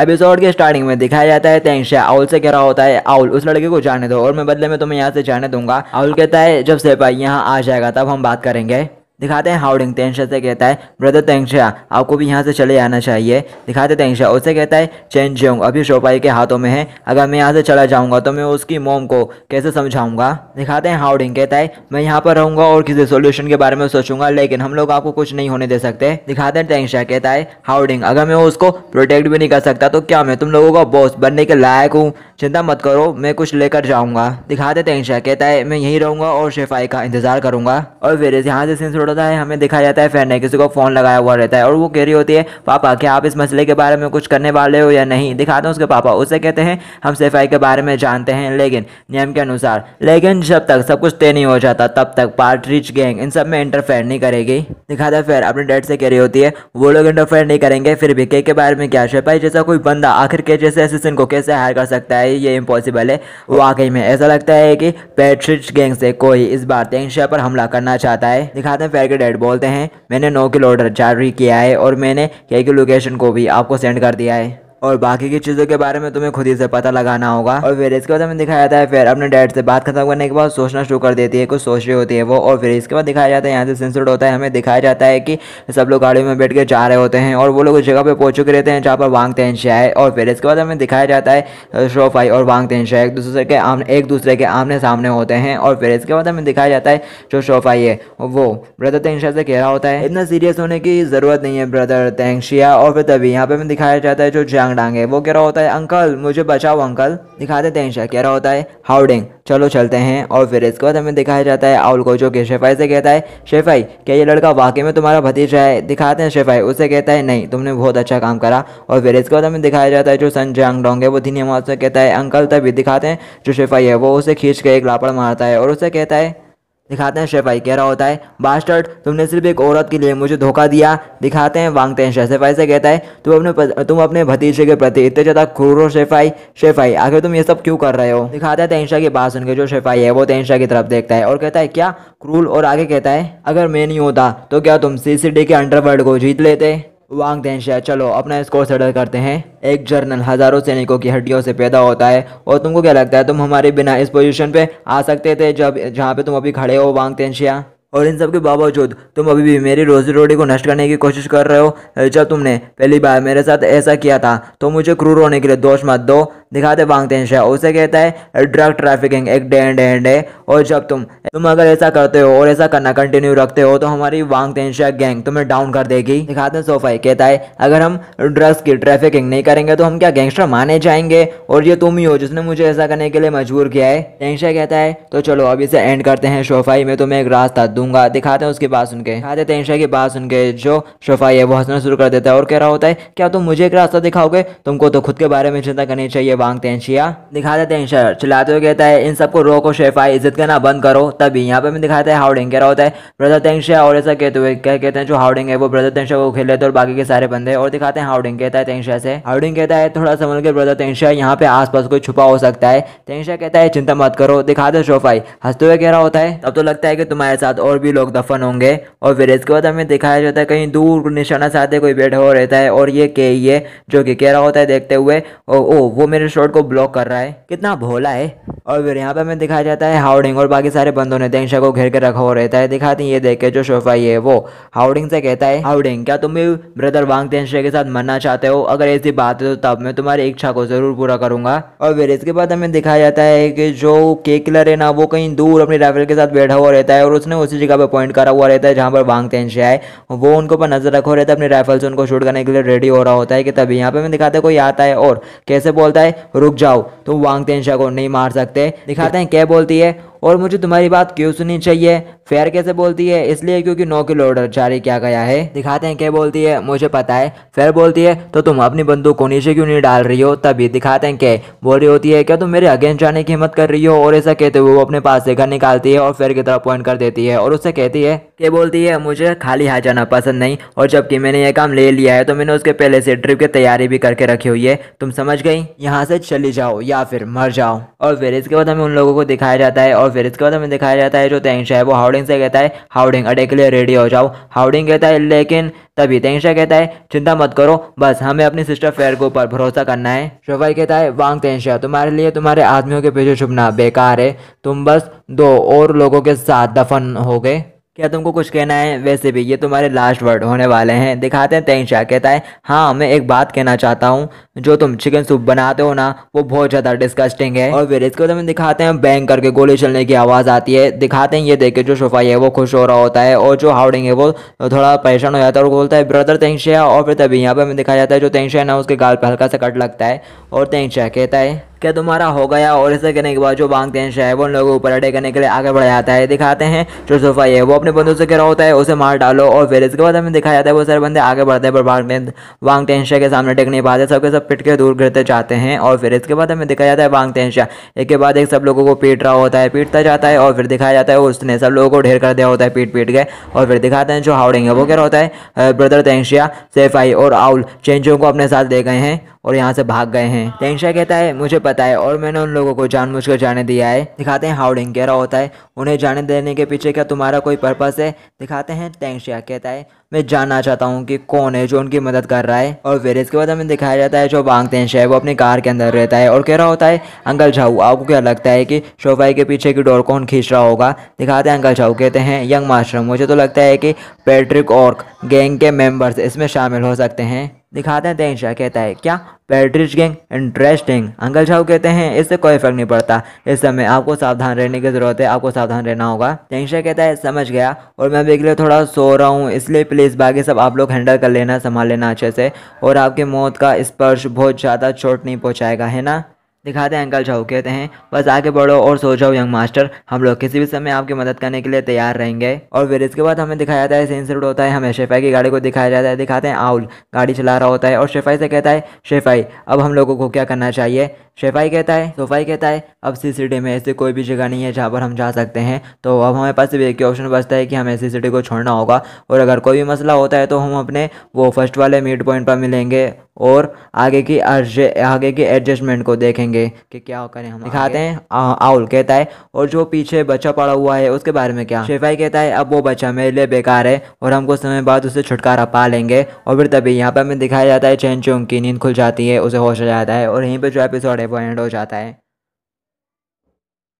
episode के starting में दिखाया जाता है तेंगशा आउल से कह रहा होता है आउल उस लड़के को जाने दो और मैं बदले में तुम्हें यहाँ से जाने दूंगा आउल कहता है जब सेपा यहाँ आ जाएगा तब हम बात करेंगे दिखाते हैं हाउडिंग तेंशा से कहता है ब्रदर तेंशा आपको भी यहाँ से चले आना चाहिए दिखाते तेंशा उसे कहता है चेन जेंग अभी शोपाई के हाथों में है अगर मैं यहाँ से चला जाऊँगा तो मैं उसकी मोम को कैसे समझाऊँगा दिखाते हैं हाउडिंग कहता है मैं यहाँ पर रहूँगा और किसी सोल्यूशन के बारे में सोचूंगा लेकिन हम लोग आपको कुछ नहीं होने दे सकते दिखाते हैं तेंशा कहता है हाउडिंग अगर मैं उसको प्रोटेक्ट भी नहीं कर सकता तो क्या मैं तुम लोगों का बॉस बनने के लायक हूँ चिंता मत करो मैं कुछ लेकर जाऊँगा दिखाते तेंशा कहता है मैं यहीं रहूँगा और शेफाई का इंतजार करूँगा और फिर यहाँ से छोटा सा हमें दिखाया जाता है फ्रेंड ने किसी को फ़ोन लगाया हुआ रहता है और वो कह रही होती है पापा क्या आप इस मसले के बारे में कुछ करने वाले हो या नहीं दिखाते हैं उसके पापा उसे कहते हैं हम सफाई के बारे में जानते हैं लेकिन नियम के अनुसार लेकिन जब तक सब कुछ तय नहीं हो जाता तब तक पार्ट्रिच गैंग इन सब में इंटरफेयर नहीं करेगी दिखाता है फिर अपने डैड से कह रही होती है वो लोग इंटरफेयर नहीं करेंगे फिर भी के के बारे में क्या भाई जैसा कोई बंदा आखिर के जैसे असिस्टेंट को कैसे हायर कर सकता है ये इम्पॉसिबल है वाकई में ऐसा लगता है कि पैट्रिच गैंग से कोई इस बार तेंगशा पर हमला करना चाहता है दिखाते हैं पैकेट एड बोलते हैं मैंने नौ किलो ऑर्डर जारी किया है और मैंने के की लोकेशन को भी आपको सेंड कर दिया है और बाकी की चीज़ों के बारे में तुम्हें खुद ही से पता लगाना होगा और फिर इसके बाद हमें दिखाया जाता है फिर अपने डैड से बात खत्म करने के बाद सोचना शुरू कर देती है कुछ सोच रही होती है वो और फिर इसके बाद दिखाया जाता है यहाँ से सेंसर्ड होता है हमें दिखाया जाता है कि सब लोग गाड़ियों में बैठ के जा रहे होते हैं और वो लोग उस जगह पर पहुंच चुके रहते हैं जहाँ पर वांग तेन शाह और फिर इसके बाद हमें दिखाया जाता है शोफाई और वांग तेन शाह एक दूसरे के आमने एक दूसरे के आमने सामने होते हैं और फिर इसके बाद हमें दिखाया जाता है जो शोफाई है वो ब्रदर तेन शाह से कह रहा होता है इतना सीरियस होने की ज़रूरत नहीं है ब्रदर तेंग और फिर तभी यहाँ पर हमें दिखाया जाता है जो जंग डांगे वो कह रहा होता है अंकल मुझे बचाओ अंकल दिखा देते हैं ईशा कह रहा होता है हाउडिंग चलो चलते हैं और फिर इसके बाद हमें दिखाया जाता है आउल को जो कि शेफाई से कहता है शेफाई क्या ये लड़का वाकई में तुम्हारा भतीजा है दिखाते हैं शेफाई उसे कहता है नहीं तुमने बहुत अच्छा काम करा और फिर इसके बाद हमें दिखाया जाता है जो सन जंग डोंग है वो धीनी आवाज से कहता है अंकल तभी दिखाते हैं जो शेफाई है वो उसे खींच के एक लापड़ मारता है और उसे कहता है दिखाते हैं शेफाई कह रहा होता है बास्टर्ड तुमने सिर्फ एक औरत के लिए मुझे धोखा दिया दिखाते हैं मांगते हैं शेफ भाई से कहता है तुम अपने तुम अपने भतीजे के प्रति इतने ज़्यादा क्रूर हो शेफाई शेफाई आखिर तुम ये सब क्यों कर रहे हो दिखाते हैं तेंशा की बात सुनकर जो शेफाई है वो तेंशा की तरफ देखता है और कहता है क्या क्रूल और आगे कहता है अगर मैं नहीं होता तो क्या तुम सी के अंडरवर्ल्ड को जीत लेते वांग देंशा चलो अपना स्कोर सेटल करते हैं एक जर्नल हज़ारों सैनिकों की हड्डियों से पैदा होता है और तुमको क्या लगता है तुम हमारे बिना इस पोजीशन पे आ सकते थे जब जहाँ पे तुम अभी खड़े हो वांग तेंशिया और इन सब के बावजूद तुम अभी भी मेरी रोजी रोटी को नष्ट करने की कोशिश कर रहे हो जब तुमने पहली बार मेरे साथ ऐसा किया था तो मुझे क्रूर होने के लिए दोष मत दो दिखाते मांगते हैं शाह उसे कहता है ड्रग ट्रैफिकिंग एक डे एंड एंड है और जब तुम तुम अगर ऐसा करते हो और ऐसा करना कंटिन्यू रखते हो तो हमारी वांग तेंशा गैंग तुम्हें डाउन कर देगी दिखाते हैं सोफाई कहता है अगर हम ड्रग्स की ट्रैफिकिंग नहीं करेंगे तो हम क्या गैंगस्टर माने जाएंगे और ये तुम ही हो जिसने मुझे ऐसा करने के लिए मजबूर किया है तेंशा कहता है तो चलो अभी इसे एंड करते हैं सोफाई में तुम्हें एक रास्ता दूँ दूंगा दिखाते हैं उसके बात उनके दिखा देते हैं ईशा की बात सुन जो शफाई है वो हंसना शुरू कर देता है और कह रहा होता है क्या तुम मुझे एक रास्ता दिखाओगे तुमको तो खुद के बारे में चिंता करनी चाहिए मांगते हैं शिया दिखा देते हैं ईशा चलाते हुए कहता है इन सबको रोको शेफाई इज्जत करना बंद करो तभी यहाँ पे मैं दिखाते हैं हाउडिंग कह रहा होता है ब्रदर तेंशा और ऐसा कहते हुए क्या कहते हैं जो हाउडिंग है वो ब्रदर तेंशा को खेल लेते और बाकी के सारे बंदे और दिखाते हैं हाउडिंग कहता है तेंशा से हाउडिंग कहता है थोड़ा समझ के ब्रदर तेंशा यहाँ पे आसपास कोई छुपा हो सकता है तेंशा कहता है चिंता मत करो दिखा दो शोफाई हंसते हुए कह रहा होता है तब तो लगता है कि तुम्हारे साथ और और भी लोग दफन होंगे और फिर इसके बाद हमें दिखाया जाता है कहीं दूर निशाना साधे कोई बैठा हो रहता है और ये के ही है जो कि कह रहा होता है देखते हुए ओ, ओ वो मेरे शॉट को ब्लॉक कर रहा है कितना भोला है और फिर यहाँ पे हमें दिखाया जाता है हाउडिंग और बाकी सारे बंदों ने देंशा को घेर के रखा हो रहता है दिखाते हैं ये देख के जो शोफाई है वो हाउडिंग से कहता है हाउडिंग क्या तुम भी ब्रदर वांग देंशा के साथ मरना चाहते हो अगर ऐसी बात है तो तब मैं तुम्हारी इच्छा को जरूर पूरा करूंगा और फिर इसके बाद हमें दिखाया जाता है कि जो केकलर है ना वो कहीं दूर अपनी राइफल के साथ बैठा हुआ रहता है और उसने उसी जगह पर पॉइंट करा हुआ रहता है जहाँ पर वांग तेंशे आए वो उनको पर नजर रखा रहता है अपनी राइफल से उनको शूट करने के लिए रेडी हो रहा होता है कि तभी यहाँ पे हमें दिखाता है कोई आता है और कैसे बोलता है रुक जाओ तुम वांग तेंशा को नहीं मार सकते सकते हैं दिखाते हैं क्या बोलती है और मुझे तुम्हारी बात क्यों सुननी चाहिए फेयर कैसे बोलती है इसलिए क्योंकि नो किलो ऑर्डर जारी किया गया है दिखाते हैं क्या बोलती है मुझे पता है फेयर बोलती है तो तुम अपनी बंदूक को नीचे क्यों नहीं डाल रही हो तभी दिखाते हैं क्या बोल रही होती है क्या तुम मेरे अगेंस्ट जाने की हिम्मत कर रही हो और ऐसा कहते हुए वो अपने पास से घर निकालती है और फेयर की तरफ पॉइंट कर देती है और उससे कहती है क्या बोलती है मुझे खाली हाथ जाना पसंद नहीं और जबकि मैंने ये काम ले लिया है तो मैंने उसके पहले से ट्रिप की तैयारी भी करके रखी हुई है तुम समझ गई यहाँ से चली जाओ या फिर मर जाओ और फिर इसके बाद हमें उन लोगों को दिखाया जाता है और फिर इसके बाद हमें दिखाया जाता है जो तेंगशा है वो हाउडिंग से कहता है हाउडिंग अडे के लिए रेडी हो जाओ हाउडिंग कहता है लेकिन तभी तेंगशा कहता है चिंता मत करो बस हमें अपनी सिस्टर फेयर के ऊपर भरोसा करना है शोफाई कहता है वांग तेंगशा तुम्हारे लिए तुम्हारे आदमियों के पीछे छुपना बेकार है तुम बस दो और लोगों के साथ दफन हो गए क्या तुमको कुछ कहना है वैसे भी ये तुम्हारे लास्ट वर्ड होने वाले हैं दिखाते हैं तैन शाह कहता है हाँ मैं एक बात कहना चाहता हूँ जो तुम चिकन सूप बनाते हो ना वो बहुत ज़्यादा डिस्कस्टिंग है और फिर इसको तुम्हें दिखाते हैं बैंग करके गोली चलने की आवाज़ आती है दिखाते हैं ये देख के जो सफाई है वो खुश हो रहा होता है और जो हाउडिंग है वो थोड़ा परेशान हो जाता है और बोलता है ब्रदर तैन शाह और फिर तभी यहाँ पर हमें दिखाया जाता है जो तैन शाह ना उसके गाल पर हल्का सा कट लगता है और तैन शाह कहता है कि तुम्हारा हो गया और ऐसा कहने के बाद जो बांगते हैं शायद उन लोगों पर अटैक करने के लिए आगे बढ़ जाता है दिखाते हैं जो सोफा है वो अपने बंदों से रहा होता है उसे मार डालो और फिर इसके बाद हमें दिखाया जाता है वो सारे बंदे आगे बढ़ते हैं पर में वांग टेंशा के सामने टेक नहीं पाते सबके सब पिट के दूर गिरते जाते हैं और फिर इसके बाद हमें दिखाया जाता है वांग टेंशा एक के बाद एक सब लोगों को पीट रहा होता है पीटता जाता है और फिर दिखाया जाता है उसने सब लोगों को ढेर कर दिया होता है पीट पीट गए और फिर दिखाते हैं जो हाउडिंग है वो क्या होता है ब्रदर तेंशिया सेफाई और आउल चेंजों को अपने साथ दे गए हैं और यहाँ से भाग गए हैं टेंशा कहता है मुझे पता है और मैंने उन लोगों को जानबूझकर जाने दिया है दिखाते हैं हाउडिंग कह रहा होता है उन्हें जाने देने के पीछे क्या तुम्हारा कोई पर्पस है दिखाते हैं टैंकशिया कहता है मैं जानना चाहता हूँ कि कौन है जो उनकी मदद कर रहा है और फिर इसके बाद हमें दिखाया जाता है जो बांगते हैं है वो अपनी कार के अंदर रहता है और कह रहा होता है अंकल झाऊ आपको क्या लगता है कि शोफाई के पीछे की डोर कौन खींच रहा होगा दिखाते हैं अंकल झाऊ कहते हैं यंग मास्टर मुझे तो लगता है कि पैट्रिक और गैंग के मेम्बर्स इसमें शामिल हो सकते हैं दिखाते हैं तेन शाह कहता है क्या पेट्रिज गैंग इंटरेस्टिंग अंकल शाह कहते हैं इससे कोई फर्क नहीं पड़ता इस समय आपको सावधान रहने की ज़रूरत है आपको सावधान रहना होगा तय शाह कहता है समझ गया और मैं भी लिए थोड़ा सो रहा हूँ इसलिए प्लीज़ बाकी सब आप लोग हैंडल कर लेना संभाल लेना अच्छे से और आपके मौत का स्पर्श बहुत ज़्यादा चोट नहीं पहुँचाएगा है ना दिखाते हैं अंकल शाहू कहते हैं बस आगे बढ़ो और सो जाओ यंग मास्टर हम लोग किसी भी समय आपकी मदद करने के लिए तैयार रहेंगे और फिर इसके बाद हमें दिखाया जाता है सीन होता है हमें शेफाई की गाड़ी को दिखाया जाता है दिखाते हैं आउल गाड़ी चला रहा होता है और शेफाई से कहता है शेफाई अब हम लोगों को क्या करना चाहिए शेफाई कहता है सोफाई कहता है अब सी में ऐसी कोई भी जगह नहीं है जहाँ पर हम जा सकते हैं तो अब हमारे पास सिर्फ एक ही ऑप्शन बचता है कि हमें सी को छोड़ना होगा और अगर कोई भी मसला होता है तो हम अपने वो फर्स्ट वाले मिड पॉइंट पर मिलेंगे और आगे की आगे की एडजस्टमेंट को देखेंगे देखेंगे कि क्या करें हम दिखाते हैं आउल कहता है और जो पीछे बच्चा पड़ा हुआ है उसके बारे में क्या शेफाई कहता है अब वो बच्चा मेरे लिए बेकार है और हम कुछ समय बाद उसे छुटकारा पा लेंगे और फिर तभी यहाँ पर हमें दिखाया जाता है चैन चोंग की नींद खुल जाती है उसे होश आ जाता है और यहीं पर जो एपिसोड है वो एंड हो जाता है